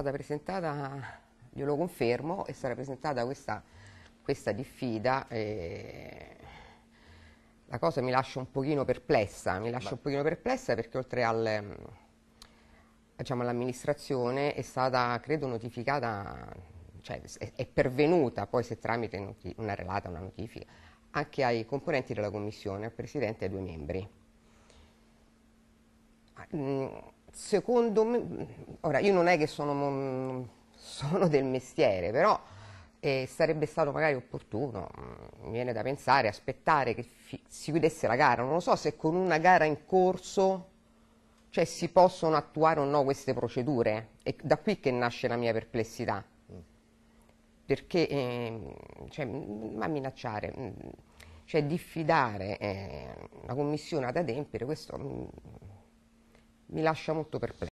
stata presentata, glielo confermo, è stata presentata questa, questa diffida. E la cosa mi lascia un pochino perplessa, mi lascia Beh. un pochino perplessa perché oltre al, diciamo, all'amministrazione è stata, credo, notificata, cioè è, è pervenuta poi se tramite noti- una relata, una notifica, anche ai componenti della commissione, al presidente e ai due membri. Ah, secondo me, ora io non è che sono, sono del mestiere, però eh, sarebbe stato magari opportuno, mm, mi viene da pensare, aspettare che si chiudesse la gara, non lo so se con una gara in corso cioè, si possono attuare o no queste procedure, è da qui che nasce la mia perplessità, perché eh, cioè, ma minacciare, cioè diffidare eh, la commissione ad adempiere, questo mm, mi lascia molto perplesso.